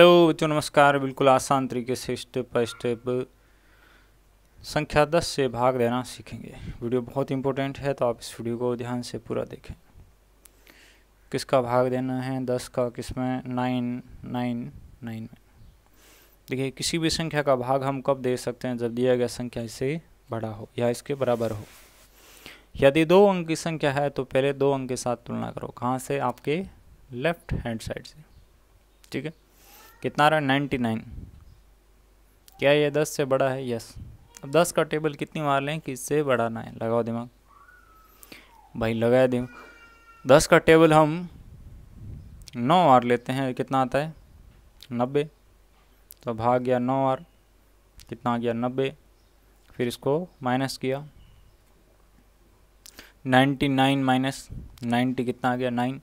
hello बच्चों नमस्कार बिल्कुल आसान तरीके से स्टेप बाय स्टेप संख्या दस से भाग देना सीखेंगे वीडियो बहुत इंपॉर्टेंट है तो आप इस वीडियो को ध्यान से पूरा देखें किसका भाग देना है दस का किसमें नाइन नाइन नाइन में देखिए किसी भी संख्या का भाग हम कब दे सकते हैं जब दिया गया संख्या इससे बड़ा हो या इसके बराबर हो यदि दो अंक की संख्या है तो पहले दो अंक के साथ तुलना करो कहाँ से आपके लेफ्ट हैंड साइड से ठीक है कितना आ रहा है नाइन्टी नाइन क्या ये दस से बड़ा है यस अब दस का टेबल कितनी बार लें कि इससे बढ़ाना है लगाओ दिमाग भाई लगाया दिमाग दस का टेबल हम नौ बार लेते हैं कितना आता है नब्बे तो भाग गया नौ बार कितना आ गया नब्बे फिर इसको माइनस किया नाइन्टी नाइन माइनस नाइन्टी कितना आ गया नाइन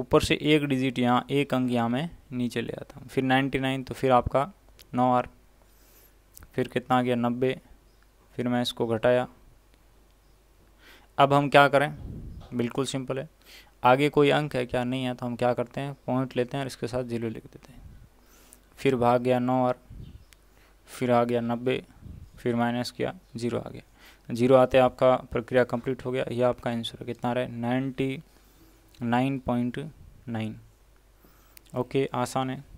ऊपर से एक डिजिट यहाँ एक अंक यहाँ मैं नीचे ले आता हूँ फिर 99 तो फिर आपका नौ आर फिर कितना आ गया नब्बे फिर मैं इसको घटाया अब हम क्या करें बिल्कुल सिंपल है आगे कोई अंक है क्या नहीं है तो हम क्या करते हैं पॉइंट लेते हैं और इसके साथ जीरो लिख देते हैं फिर भाग गया नौ आर फिर आ गया नब्बे फिर माइनस किया जीरो आ गया जीरो आते आपका प्रक्रिया कंप्लीट हो गया यह आपका आंसर कितना रहा है ninety nine point nine okay आसान है